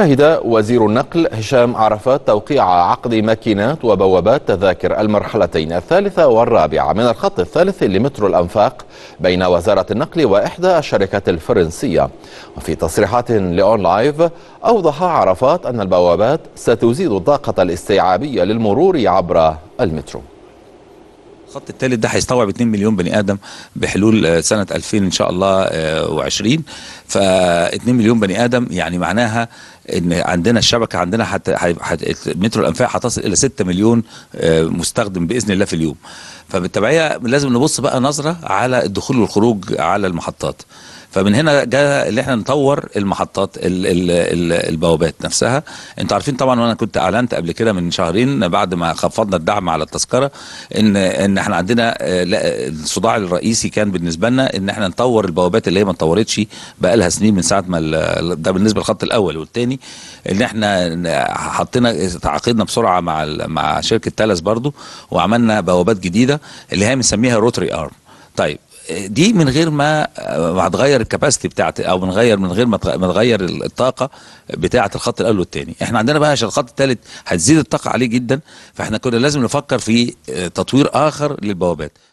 شهد وزير النقل هشام عرفات توقيع عقد ماكينات وبوابات تذاكر المرحلتين الثالثة والرابعة من الخط الثالث لمترو الأنفاق بين وزارة النقل وإحدى الشركات الفرنسية وفي تصريحات لأون لايف أوضح عرفات أن البوابات ستزيد الطاقة الاستيعابية للمرور عبر المترو الخط الثالث ده هيستوعب 2 مليون بني ادم بحلول آه، سنه 2000 ان شاء الله آه، و20 ف 2 مليون بني ادم يعني معناها ان عندنا الشبكه عندنا حتى مترو الانفاق هتصل الى 6 مليون آه، مستخدم باذن الله في اليوم فبالتبعيه لازم نبص بقى نظره على الدخول والخروج على المحطات فمن هنا جاء اللي احنا نطور المحطات الـ الـ الـ البوابات نفسها انتوا عارفين طبعا وانا كنت اعلنت قبل كده من شهرين بعد ما خفضنا الدعم على التذكره ان ان احنا عندنا آه، الصداع الرئيسي كان بالنسبه لنا ان احنا نطور البوابات اللي هي ما اتطورتش بقى لها سنين من ساعه ما ده بالنسبه للخط الاول والثاني ان احنا حطينا تعاقدنا بسرعه مع مع شركه تالاس برضو وعملنا بوابات جديده اللي هي بنسميها روتري ارم طيب دي من غير ما ما هتغير الكباستي بتاعت او من غير من غير ما تغير الطاقه بتاعه الخط الاول والثاني احنا عندنا بقى عشان الخط الثالث هتزيد الطاقه عليه جدا فاحنا كنا لازم نفكر في تطوير اخر للبوابات